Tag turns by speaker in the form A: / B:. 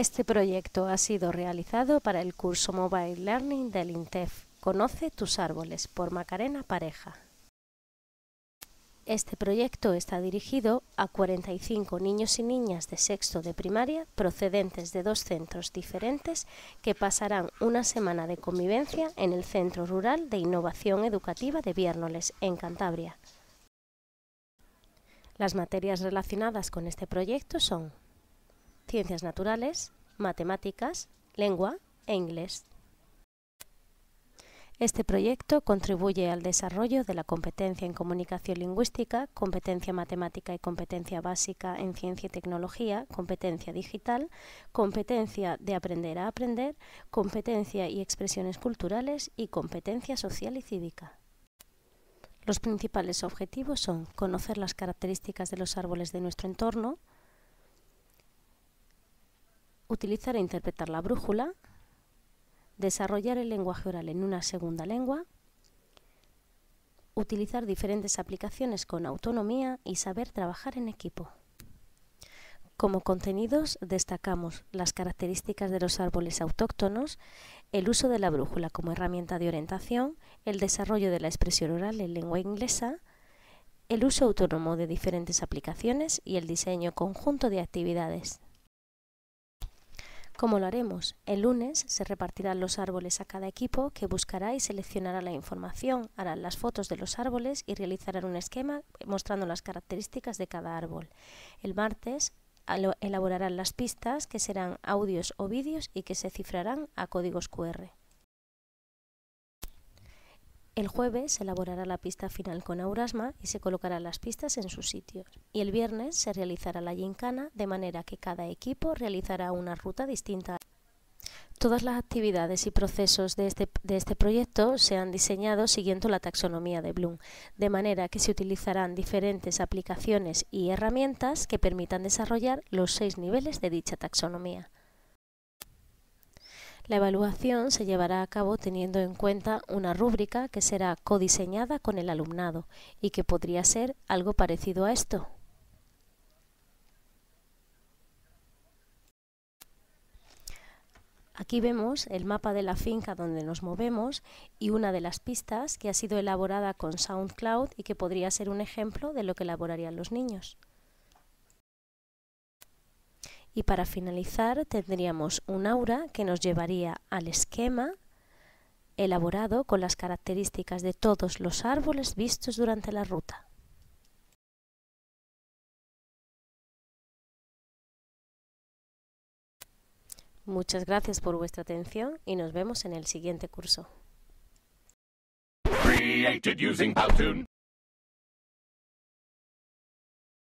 A: Este proyecto ha sido realizado para el curso Mobile Learning del INTEF. Conoce tus árboles por Macarena Pareja. Este proyecto está dirigido a 45 niños y niñas de sexto de primaria procedentes de dos centros diferentes que pasarán una semana de convivencia en el Centro Rural de Innovación Educativa de Viernoles, en Cantabria. Las materias relacionadas con este proyecto son ciencias naturales, matemáticas, lengua e inglés. Este proyecto contribuye al desarrollo de la competencia en comunicación lingüística, competencia matemática y competencia básica en ciencia y tecnología, competencia digital, competencia de aprender a aprender, competencia y expresiones culturales y competencia social y cívica. Los principales objetivos son conocer las características de los árboles de nuestro entorno, utilizar e interpretar la brújula, desarrollar el lenguaje oral en una segunda lengua, utilizar diferentes aplicaciones con autonomía y saber trabajar en equipo. Como contenidos destacamos las características de los árboles autóctonos, el uso de la brújula como herramienta de orientación, el desarrollo de la expresión oral en lengua inglesa, el uso autónomo de diferentes aplicaciones y el diseño conjunto de actividades. ¿Cómo lo haremos? El lunes se repartirán los árboles a cada equipo que buscará y seleccionará la información, harán las fotos de los árboles y realizarán un esquema mostrando las características de cada árbol. El martes elaborarán las pistas que serán audios o vídeos y que se cifrarán a códigos QR. El jueves se elaborará la pista final con Aurasma y se colocarán las pistas en sus sitios. Y el viernes se realizará la gincana de manera que cada equipo realizará una ruta distinta. Todas las actividades y procesos de este, de este, proyecto se han diseñado siguiendo la taxonomía de Bloom, de manera que se utilizarán diferentes aplicaciones y herramientas que permitan desarrollar los seis niveles de dicha taxonomía. La evaluación se llevará a cabo teniendo en cuenta una rúbrica que será codiseñada con el alumnado y que podría ser algo parecido a esto. Aquí vemos el mapa de la finca donde nos movemos y una de las pistas que ha sido elaborada con SoundCloud y que podría ser un ejemplo de lo que elaborarían los niños. Y para finalizar tendríamos un aura que nos llevaría al esquema elaborado con las características de todos los árboles vistos durante la ruta. Muchas gracias por vuestra atención y nos vemos en el siguiente curso.